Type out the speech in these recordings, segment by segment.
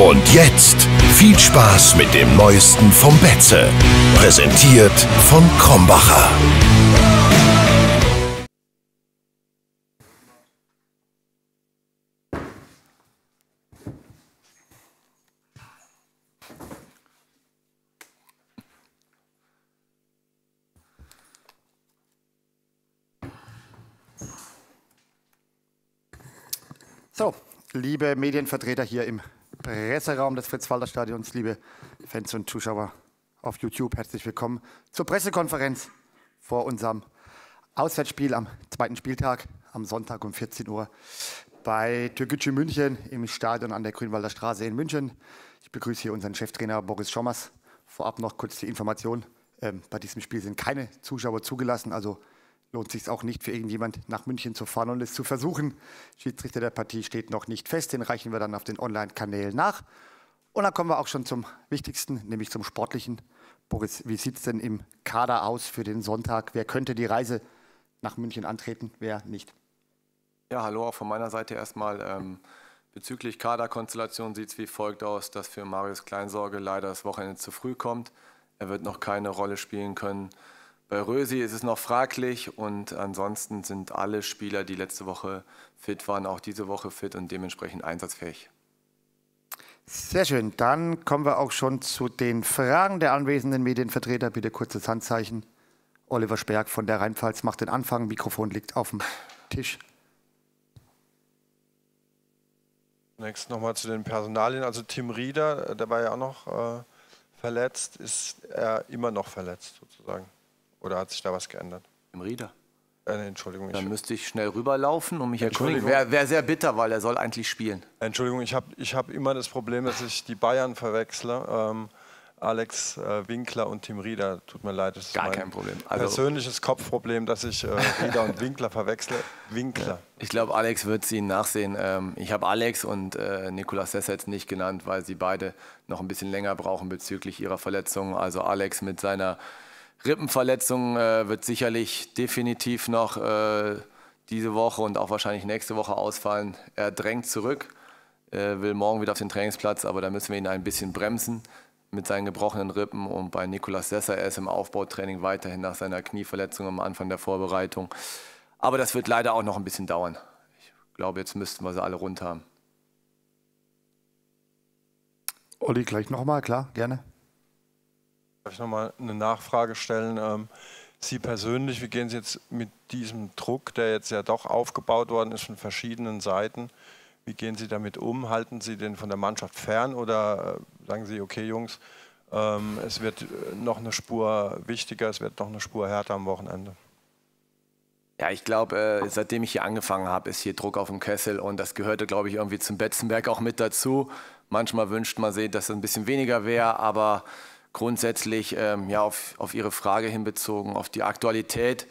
Und jetzt viel Spaß mit dem Neuesten vom Betze. Präsentiert von Krombacher. So, liebe Medienvertreter hier im Presseraum des Fritz-Walter-Stadions, liebe Fans und Zuschauer auf YouTube. Herzlich willkommen zur Pressekonferenz vor unserem Auswärtsspiel am zweiten Spieltag am Sonntag um 14 Uhr bei Türkgücü München im Stadion an der Grünwalder Straße in München. Ich begrüße hier unseren Cheftrainer Boris Schommers. Vorab noch kurz die Information. Ähm, bei diesem Spiel sind keine Zuschauer zugelassen, also lohnt sich auch nicht für irgendjemand nach München zu fahren und es zu versuchen. Schiedsrichter der Partie steht noch nicht fest, den reichen wir dann auf den Online-Kanälen nach. Und dann kommen wir auch schon zum Wichtigsten, nämlich zum Sportlichen. Boris, wie sieht es denn im Kader aus für den Sonntag? Wer könnte die Reise nach München antreten, wer nicht? Ja, hallo auch von meiner Seite erstmal. Ähm, bezüglich Kaderkonstellation sieht es wie folgt aus, dass für Marius Kleinsorge leider das Wochenende zu früh kommt. Er wird noch keine Rolle spielen können. Bei Rösi ist es noch fraglich und ansonsten sind alle Spieler, die letzte Woche fit waren, auch diese Woche fit und dementsprechend einsatzfähig. Sehr schön. Dann kommen wir auch schon zu den Fragen der anwesenden Medienvertreter. Bitte kurzes Handzeichen. Oliver Sperg von der Rheinpfalz macht den Anfang. Mikrofon liegt auf dem Tisch. Zunächst nochmal zu den Personalien. Also Tim Rieder, äh, der war ja auch noch äh, verletzt, ist er immer noch verletzt sozusagen. Oder hat sich da was geändert? Im Rieder. Äh, nee, Entschuldigung. Dann ich, müsste ich schnell rüberlaufen und mich entschuldigen. Wäre wär sehr bitter, weil er soll eigentlich spielen. Entschuldigung, ich habe ich hab immer das Problem, dass ich die Bayern verwechsle. Ähm, Alex äh, Winkler und Tim Rieder. Tut mir leid, das ist Gar mein kein Problem. Also, persönliches Kopfproblem, dass ich äh, Rieder und Winkler verwechsle. Winkler. Ich glaube, Alex wird sie nachsehen. Ähm, ich habe Alex und äh, Nikolas Sess nicht genannt, weil sie beide noch ein bisschen länger brauchen bezüglich ihrer Verletzungen. Also Alex mit seiner Rippenverletzung äh, wird sicherlich definitiv noch äh, diese Woche und auch wahrscheinlich nächste Woche ausfallen. Er drängt zurück, äh, will morgen wieder auf den Trainingsplatz, aber da müssen wir ihn ein bisschen bremsen mit seinen gebrochenen Rippen. Und bei Nikolas Sesser, er ist im Aufbautraining weiterhin nach seiner Knieverletzung am Anfang der Vorbereitung. Aber das wird leider auch noch ein bisschen dauern. Ich glaube, jetzt müssten wir sie alle rund haben. Olli, gleich nochmal, klar, gerne. Darf ich nochmal eine Nachfrage stellen? Ähm, Sie persönlich, wie gehen Sie jetzt mit diesem Druck, der jetzt ja doch aufgebaut worden ist von verschiedenen Seiten, wie gehen Sie damit um? Halten Sie den von der Mannschaft fern oder äh, sagen Sie, okay Jungs, ähm, es wird äh, noch eine Spur wichtiger, es wird noch eine Spur härter am Wochenende? Ja, ich glaube, äh, seitdem ich hier angefangen habe, ist hier Druck auf dem Kessel und das gehörte, glaube ich, irgendwie zum Betzenberg auch mit dazu. Manchmal wünscht man sich, dass es ein bisschen weniger wäre, aber grundsätzlich ähm, ja, auf, auf Ihre Frage hinbezogen, auf die Aktualität,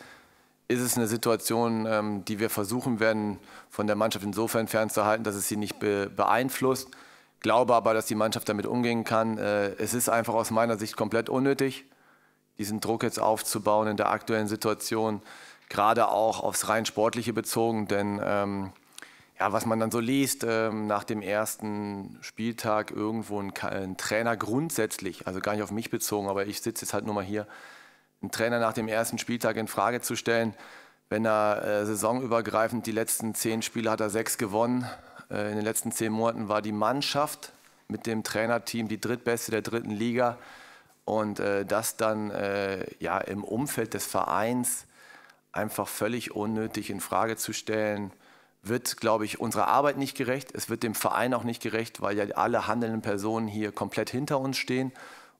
ist es eine Situation, ähm, die wir versuchen werden, von der Mannschaft insofern fernzuhalten, dass es sie nicht be beeinflusst. Glaube aber, dass die Mannschaft damit umgehen kann. Äh, es ist einfach aus meiner Sicht komplett unnötig, diesen Druck jetzt aufzubauen in der aktuellen Situation, gerade auch aufs rein Sportliche bezogen, denn ähm, ja, was man dann so liest, ähm, nach dem ersten Spieltag irgendwo ein, ein, Trainer grundsätzlich, also gar nicht auf mich bezogen, aber ich sitze jetzt halt nur mal hier, einen Trainer nach dem ersten Spieltag in Frage zu stellen, wenn er äh, saisonübergreifend die letzten zehn Spiele hat er sechs gewonnen. Äh, in den letzten zehn Monaten war die Mannschaft mit dem Trainerteam die drittbeste der dritten Liga. Und äh, das dann äh, ja, im Umfeld des Vereins einfach völlig unnötig in Frage zu stellen wird, glaube ich, unserer Arbeit nicht gerecht. Es wird dem Verein auch nicht gerecht, weil ja alle handelnden Personen hier komplett hinter uns stehen.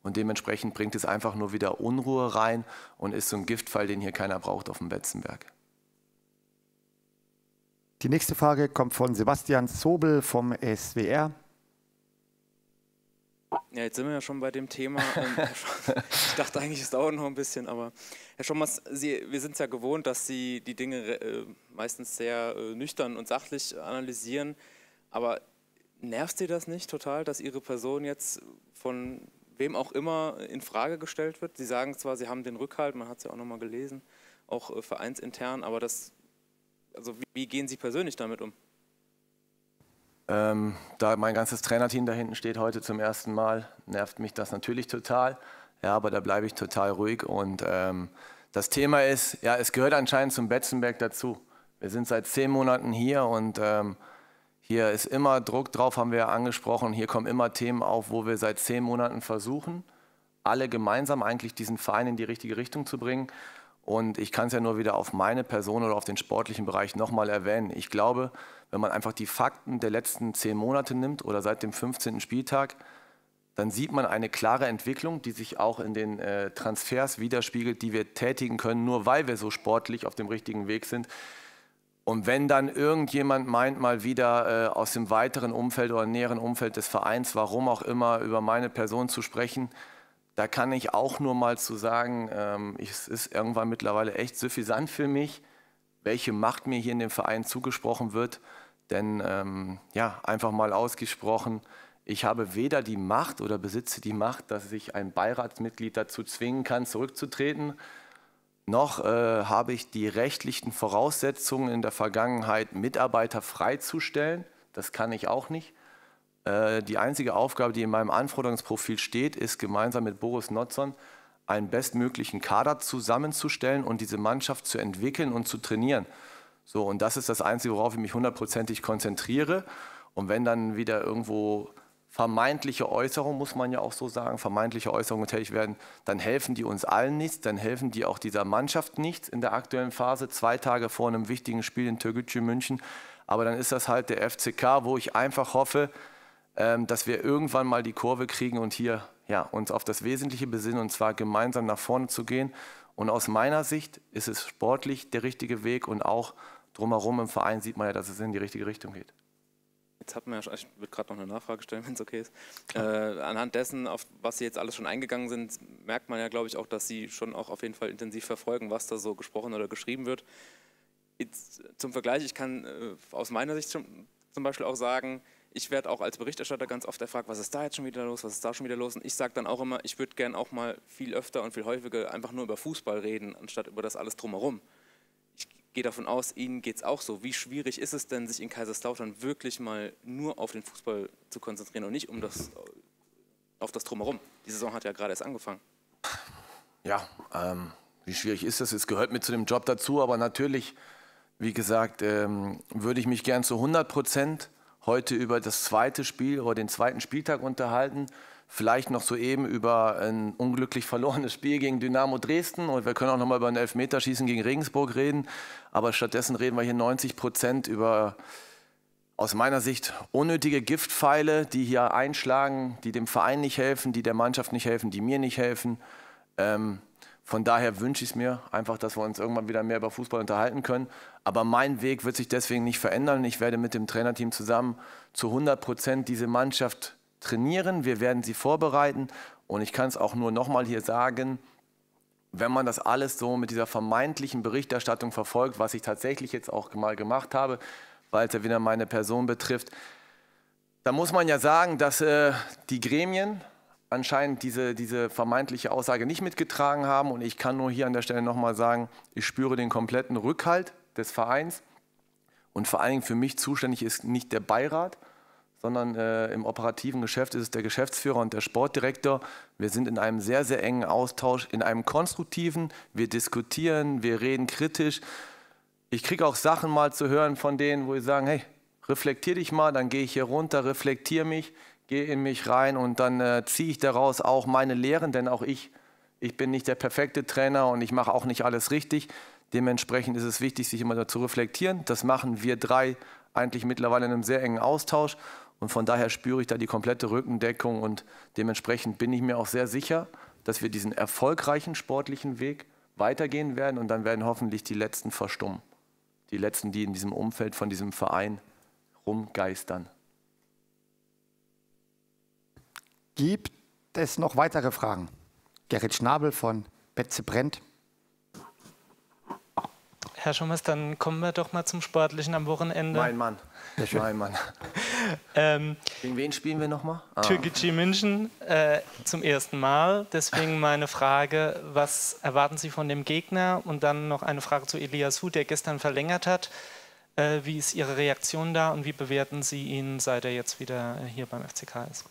Und dementsprechend bringt es einfach nur wieder Unruhe rein und ist so ein Giftfall, den hier keiner braucht auf dem Betzenberg. Die nächste Frage kommt von Sebastian Zobel vom SWR. Ja, jetzt sind wir ja schon bei dem Thema. ich dachte eigentlich, es dauert noch ein bisschen, aber Herr Schommers, Sie, wir sind es ja gewohnt, dass Sie die Dinge äh, meistens sehr äh, nüchtern und sachlich analysieren. Aber nervt Sie das nicht total, dass Ihre Person jetzt von wem auch immer in Frage gestellt wird? Sie sagen zwar, Sie haben den Rückhalt, man hat es ja auch nochmal gelesen, auch äh, vereinsintern, aber das, also wie, wie gehen Sie persönlich damit um? Ähm, da mein ganzes Trainerteam da hinten steht heute zum ersten Mal, nervt mich das natürlich total. Ja, aber da bleibe ich total ruhig. Und ähm, das Thema ist, ja, es gehört anscheinend zum Betzenberg dazu. Wir sind seit zehn Monaten hier und ähm, hier ist immer Druck drauf, haben wir ja angesprochen. Hier kommen immer Themen auf, wo wir seit zehn Monaten versuchen, alle gemeinsam eigentlich diesen Verein in die richtige Richtung zu bringen. Und ich kann es ja nur wieder auf meine Person oder auf den sportlichen Bereich nochmal erwähnen. Ich glaube, wenn man einfach die Fakten der letzten zehn Monate nimmt oder seit dem 15. Spieltag, dann sieht man eine klare Entwicklung, die sich auch in den äh, Transfers widerspiegelt, die wir tätigen können, nur weil wir so sportlich auf dem richtigen Weg sind. Und wenn dann irgendjemand meint, mal wieder äh, aus dem weiteren Umfeld oder näheren Umfeld des Vereins, warum auch immer, über meine Person zu sprechen, da kann ich auch nur mal zu sagen, ähm, es ist irgendwann mittlerweile echt suffisant für mich, welche Macht mir hier in dem Verein zugesprochen wird. Denn ähm, ja, einfach mal ausgesprochen, ich habe weder die Macht oder besitze die Macht, dass ich ein Beiratsmitglied dazu zwingen kann, zurückzutreten, noch äh, habe ich die rechtlichen Voraussetzungen in der Vergangenheit, Mitarbeiter freizustellen. Das kann ich auch nicht. Äh, die einzige Aufgabe, die in meinem Anforderungsprofil steht, ist gemeinsam mit Boris Notzon einen bestmöglichen Kader zusammenzustellen und diese Mannschaft zu entwickeln und zu trainieren. So, und das ist das Einzige, worauf ich mich hundertprozentig konzentriere. Und wenn dann wieder irgendwo vermeintliche Äußerungen, muss man ja auch so sagen, vermeintliche Äußerungen tätig werden, dann helfen die uns allen nichts, dann helfen die auch dieser Mannschaft nichts in der aktuellen Phase, zwei Tage vor einem wichtigen Spiel in Türkgücü München. Aber dann ist das halt der FCK, wo ich einfach hoffe, ähm, dass wir irgendwann mal die Kurve kriegen und hier ja, uns auf das Wesentliche besinnen und zwar gemeinsam nach vorne zu gehen. Und aus meiner Sicht ist es sportlich der richtige Weg und auch drumherum im Verein sieht man ja, dass es in die richtige Richtung geht. Jetzt hat man ja, ich würde gerade noch eine Nachfrage stellen, wenn es okay ist. Äh, anhand dessen, auf was Sie jetzt alles schon eingegangen sind, merkt man ja, glaube ich, auch, dass Sie schon auch auf jeden Fall intensiv verfolgen, was da so gesprochen oder geschrieben wird. Jetzt, zum Vergleich, ich kann äh, aus meiner Sicht schon, zum Beispiel auch sagen, ich werde auch als Berichterstatter ganz oft erfragt, was ist da jetzt schon wieder los, was ist da schon wieder los. Und ich sage dann auch immer, ich würde gerne auch mal viel öfter und viel häufiger einfach nur über Fußball reden, anstatt über das alles drumherum. Ich gehe davon aus, Ihnen geht es auch so. Wie schwierig ist es denn, sich in Kaiserslautern wirklich mal nur auf den Fußball zu konzentrieren und nicht um das, auf das drumherum? Die Saison hat ja gerade erst angefangen. Ja, ähm, wie schwierig ist das? Es gehört mit zu dem Job dazu, aber natürlich, wie gesagt, ähm, würde ich mich gern zu 100 Prozent heute über das zweite Spiel oder den zweiten Spieltag unterhalten. Vielleicht noch soeben über ein unglücklich verlorenes Spiel gegen Dynamo Dresden und wir können auch noch mal über ein Elfmeterschießen gegen Regensburg reden. Aber stattdessen reden wir hier 90 Prozent über aus meiner Sicht unnötige Giftpfeile, die hier einschlagen, die dem Verein nicht helfen, die der Mannschaft nicht helfen, die mir nicht helfen. Ähm, von daher wünsche ich es mir einfach, dass wir uns irgendwann wieder mehr über Fußball unterhalten können. Aber mein Weg wird sich deswegen nicht verändern. Ich werde mit dem Trainerteam zusammen zu 100 Prozent diese Mannschaft trainieren. Wir werden sie vorbereiten. Und ich kann es auch nur nochmal hier sagen, wenn man das alles so mit dieser vermeintlichen Berichterstattung verfolgt, was ich tatsächlich jetzt auch mal gemacht habe, weil es ja wieder meine Person betrifft, da muss man ja sagen, dass äh, die Gremien, anscheinend diese, diese vermeintliche Aussage nicht mitgetragen haben. Und ich kann nur hier an der Stelle nochmal sagen, ich spüre den kompletten Rückhalt des Vereins. Und vor allen Dingen für mich zuständig ist nicht der Beirat, sondern äh, im operativen Geschäft ist es der Geschäftsführer und der Sportdirektor. Wir sind in einem sehr, sehr engen Austausch, in einem konstruktiven. Wir diskutieren, wir reden kritisch. Ich kriege auch Sachen mal zu hören von denen, wo sie sagen, hey, reflektier dich mal, dann gehe ich hier runter, reflektier mich gehe in mich rein und dann äh, ziehe ich daraus auch meine Lehren, denn auch ich, ich bin nicht der perfekte Trainer und ich mache auch nicht alles richtig. Dementsprechend ist es wichtig, sich immer dazu zu reflektieren. Das machen wir drei eigentlich mittlerweile in einem sehr engen Austausch und von daher spüre ich da die komplette Rückendeckung und dementsprechend bin ich mir auch sehr sicher, dass wir diesen erfolgreichen sportlichen Weg weitergehen werden und dann werden hoffentlich die Letzten verstummen. Die Letzten, die in diesem Umfeld von diesem Verein rumgeistern. Gibt es noch weitere Fragen? Gerrit Schnabel von Betze Brent. Herr Schummers, dann kommen wir doch mal zum Sportlichen am Wochenende. Mein Mann. Mein Mann. ähm, Gegen wen spielen wir nochmal? Ah. Türkgücü München äh, zum ersten Mal. Deswegen meine Frage, was erwarten Sie von dem Gegner? Und dann noch eine Frage zu Elias Hu, der gestern verlängert hat. Äh, wie ist Ihre Reaktion da und wie bewerten Sie ihn, seit er jetzt wieder hier beim FCK ist?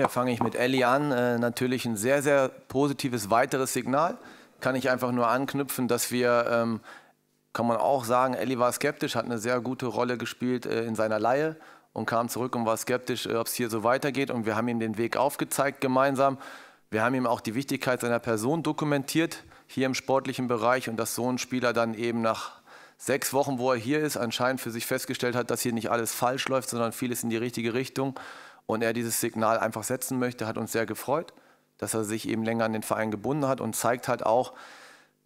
Ja, fange ich mit Ellie an. Äh, natürlich ein sehr, sehr positives weiteres Signal. Kann ich einfach nur anknüpfen, dass wir, ähm, kann man auch sagen, Ellie war skeptisch, hat eine sehr gute Rolle gespielt äh, in seiner Laie und kam zurück und war skeptisch, äh, ob es hier so weitergeht. Und wir haben ihm den Weg aufgezeigt gemeinsam. Wir haben ihm auch die Wichtigkeit seiner Person dokumentiert, hier im sportlichen Bereich und dass so ein Spieler dann eben nach sechs Wochen, wo er hier ist, anscheinend für sich festgestellt hat, dass hier nicht alles falsch läuft, sondern vieles in die richtige Richtung und er dieses Signal einfach setzen möchte, hat uns sehr gefreut, dass er sich eben länger an den Verein gebunden hat und zeigt halt auch,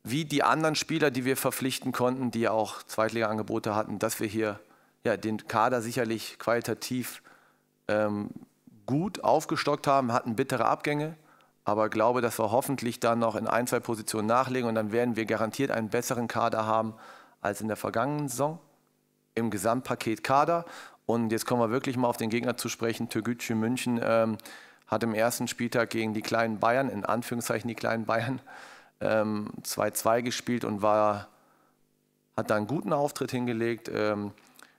wie die anderen Spieler, die wir verpflichten konnten, die auch Zweitliga-Angebote hatten, dass wir hier ja, den Kader sicherlich qualitativ ähm, gut aufgestockt haben, hatten bittere Abgänge, aber glaube, dass wir hoffentlich dann noch in ein, zwei Positionen nachlegen und dann werden wir garantiert einen besseren Kader haben als in der vergangenen Saison. Im Gesamtpaket Kader und jetzt kommen wir wirklich mal auf den Gegner zu sprechen. Türgücü München ähm, hat im ersten Spieltag gegen die kleinen Bayern, in Anführungszeichen die kleinen Bayern, 2-2 ähm, gespielt und war, hat da einen guten Auftritt hingelegt, ähm,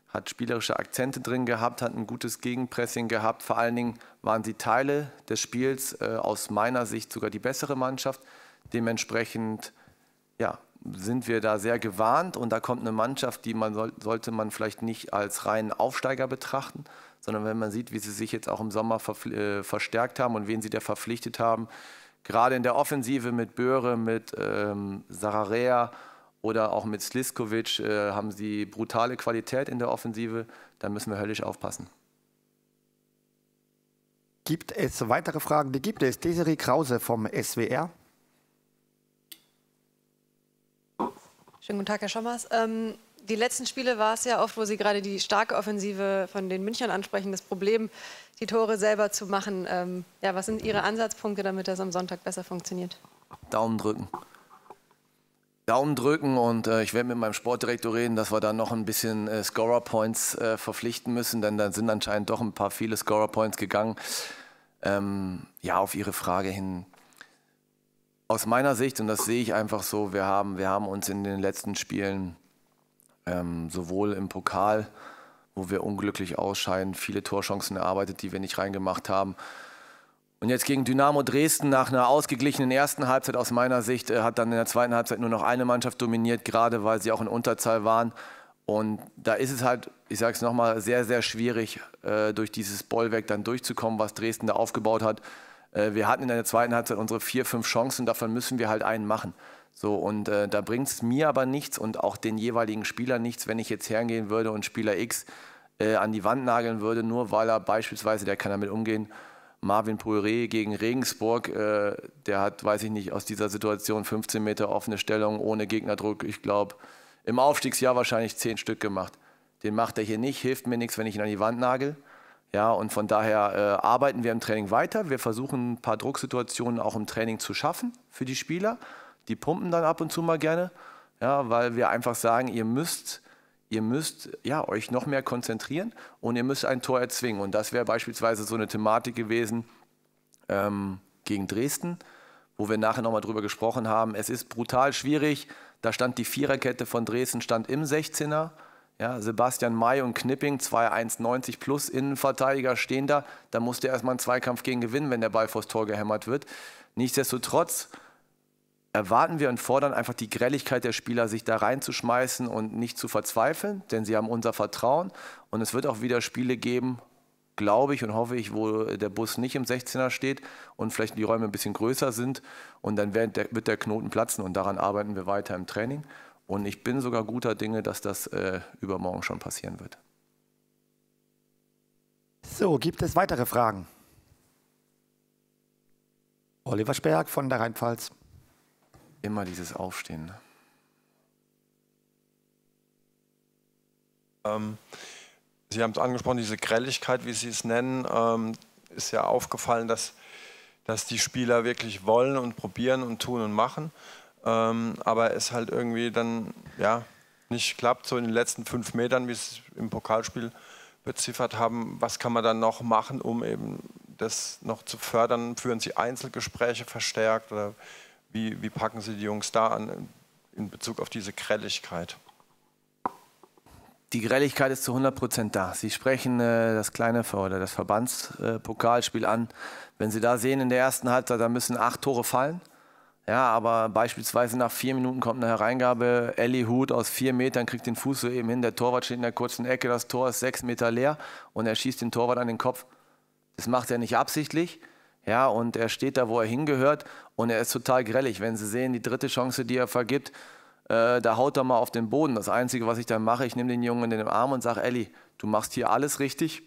hat spielerische Akzente drin gehabt, hat ein gutes Gegenpressing gehabt. Vor allen Dingen waren sie Teile des Spiels äh, aus meiner Sicht sogar die bessere Mannschaft. Dementsprechend ja, sind wir da sehr gewarnt und da kommt eine Mannschaft, die man soll, sollte man vielleicht nicht als reinen Aufsteiger betrachten, sondern wenn man sieht, wie sie sich jetzt auch im Sommer äh, verstärkt haben und wen sie da verpflichtet haben, gerade in der Offensive mit Böhre, mit ähm, Sararea oder auch mit Sliskovic äh, haben sie brutale Qualität in der Offensive, da müssen wir höllisch aufpassen. Gibt es weitere Fragen? Die gibt es. Desiree Krause vom SWR. Schönen guten Tag, Herr Schommers. Ähm, die letzten Spiele war es ja oft, wo Sie gerade die starke Offensive von den Münchern ansprechen, das Problem, die Tore selber zu machen. Ähm, ja, was sind Ihre Ansatzpunkte, damit das am Sonntag besser funktioniert? Daumen drücken. Daumen drücken und äh, ich werde mit meinem Sportdirektor reden, dass wir da noch ein bisschen äh, Scorer-Points äh, verpflichten müssen, denn da sind anscheinend doch ein paar viele Scorer-Points gegangen. Ähm, ja, auf Ihre Frage hin, aus meiner Sicht, und das sehe ich einfach so, wir haben, wir haben uns in den letzten Spielen ähm, sowohl im Pokal, wo wir unglücklich ausscheiden, viele Torchancen erarbeitet, die wir nicht reingemacht haben. Und jetzt gegen Dynamo Dresden nach einer ausgeglichenen ersten Halbzeit aus meiner Sicht äh, hat dann in der zweiten Halbzeit nur noch eine Mannschaft dominiert, gerade weil sie auch in Unterzahl waren. Und da ist es halt, ich sage es nochmal, sehr, sehr schwierig, äh, durch dieses Bollwerk dann durchzukommen, was Dresden da aufgebaut hat. Äh, wir hatten in der zweiten Halbzeit unsere vier, fünf Chancen, davon müssen wir halt einen machen. So, und äh, da bringt es mir aber nichts und auch den jeweiligen Spielern nichts, wenn ich jetzt hergehen würde und Spieler X äh, an die Wand nageln würde, nur weil er beispielsweise, der kann damit umgehen, Marvin Poiré gegen Regensburg, äh, der hat, weiß ich nicht, aus dieser Situation 15 Meter offene Stellung ohne Gegnerdruck, ich glaube, im Aufstiegsjahr wahrscheinlich 10 Stück gemacht. Den macht er hier nicht, hilft mir nichts, wenn ich ihn an die Wand nagel. Ja, und von daher äh, arbeiten wir im Training weiter. Wir versuchen ein paar Drucksituationen auch im Training zu schaffen für die Spieler. Die pumpen dann ab und zu mal gerne, ja, weil wir einfach sagen, ihr müsst, ihr müsst ja, euch noch mehr konzentrieren und ihr müsst ein Tor erzwingen. Und das wäre beispielsweise so eine Thematik gewesen ähm, gegen Dresden, wo wir nachher nochmal drüber gesprochen haben. Es ist brutal schwierig. Da stand die Viererkette von Dresden, stand im 16er. Ja, Sebastian May und Knipping, 2,190 plus Innenverteidiger stehen da. Da muss der erstmal einen Zweikampf gegen gewinnen, wenn der Ball vors Tor gehämmert wird. Nichtsdestotrotz erwarten wir und fordern einfach die Grelligkeit der Spieler, sich da reinzuschmeißen und nicht zu verzweifeln, denn sie haben unser Vertrauen. Und es wird auch wieder Spiele geben, glaube ich und hoffe ich, wo der Bus nicht im 16er steht und vielleicht die Räume ein bisschen größer sind. Und dann wird der Knoten platzen und daran arbeiten wir weiter im Training. Und ich bin sogar guter Dinge, dass das äh, übermorgen schon passieren wird. So, gibt es weitere Fragen? Oliver Sperg von der Rheinpfalz. Immer dieses Aufstehen. Ne? Ähm, Sie haben es angesprochen, diese Grelligkeit, wie Sie es nennen, ähm, ist ja aufgefallen, dass, dass die Spieler wirklich wollen und probieren und tun und machen. Ähm, aber es halt irgendwie dann ja, nicht klappt, so in den letzten fünf Metern, wie es im Pokalspiel beziffert haben, was kann man dann noch machen, um eben das noch zu fördern? Führen Sie Einzelgespräche verstärkt oder wie, wie packen Sie die Jungs da an in Bezug auf diese Grelligkeit? Die Grelligkeit ist zu 100 Prozent da. Sie sprechen äh, das kleine oder das Verbandspokalspiel äh, an. Wenn Sie da sehen in der ersten Halbzeit, da müssen acht Tore fallen. Ja, aber beispielsweise nach vier Minuten kommt eine Hereingabe, Ellie Hut aus vier Metern kriegt den Fuß so eben hin, der Torwart steht in der kurzen Ecke, das Tor ist sechs Meter leer und er schießt den Torwart an den Kopf. Das macht er nicht absichtlich, ja, und er steht da, wo er hingehört und er ist total grellig. Wenn Sie sehen, die dritte Chance, die er vergibt, äh, da haut er mal auf den Boden. Das Einzige, was ich dann mache, ich nehme den Jungen in den Arm und sage, Ellie, du machst hier alles richtig,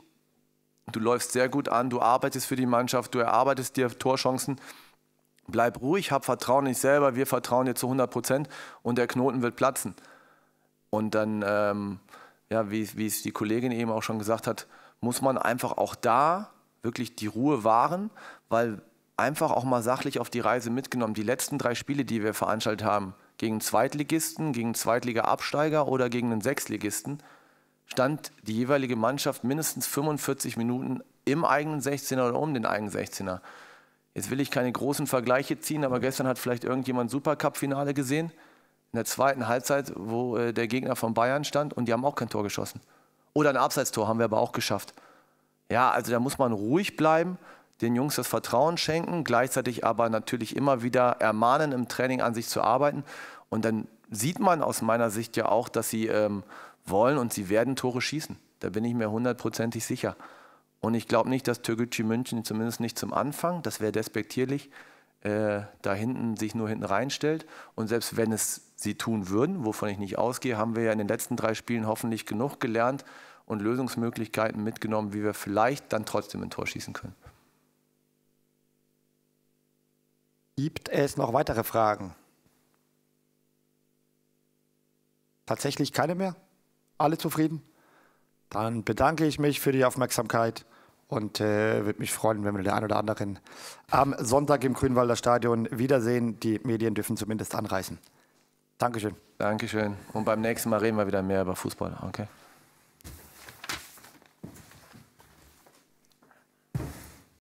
du läufst sehr gut an, du arbeitest für die Mannschaft, du erarbeitest dir Torchancen bleib ruhig, hab Vertrauen in dich selber, wir vertrauen dir zu 100 Prozent und der Knoten wird platzen. Und dann, ähm, ja, wie, wie es die Kollegin eben auch schon gesagt hat, muss man einfach auch da wirklich die Ruhe wahren, weil einfach auch mal sachlich auf die Reise mitgenommen. Die letzten drei Spiele, die wir veranstaltet haben, gegen Zweitligisten, gegen Zweitliga-Absteiger oder gegen einen Sechsligisten, stand die jeweilige Mannschaft mindestens 45 Minuten im eigenen 16er oder um den eigenen 16er. Jetzt will ich keine großen Vergleiche ziehen, aber gestern hat vielleicht irgendjemand Supercup-Finale gesehen, in der zweiten Halbzeit, wo äh, der Gegner von Bayern stand und die haben auch kein Tor geschossen. Oder ein Abseitstor haben wir aber auch geschafft. Ja, also da muss man ruhig bleiben, den Jungs das Vertrauen schenken, gleichzeitig aber natürlich immer wieder ermahnen, im Training an sich zu arbeiten. Und dann sieht man aus meiner Sicht ja auch, dass sie ähm, wollen und sie werden Tore schießen. Da bin ich mir hundertprozentig sicher. Und ich glaube nicht, dass Türkgücü München zumindest nicht zum Anfang, das wäre despektierlich, äh, da hinten sich nur hinten reinstellt. Und selbst wenn es sie tun würden, wovon ich nicht ausgehe, haben wir ja in den letzten drei Spielen hoffentlich genug gelernt und Lösungsmöglichkeiten mitgenommen, wie wir vielleicht dann trotzdem ein Tor schießen können. Gibt es noch weitere Fragen? Tatsächlich keine mehr? Alle zufrieden? Dann bedanke ich mich für die Aufmerksamkeit und äh, würde mich freuen, wenn wir den einen oder anderen am Sonntag im Grünwalder Stadion wiedersehen. Die Medien dürfen zumindest anreißen. Dankeschön. Dankeschön. Und beim nächsten Mal reden wir wieder mehr über Fußball. Okay.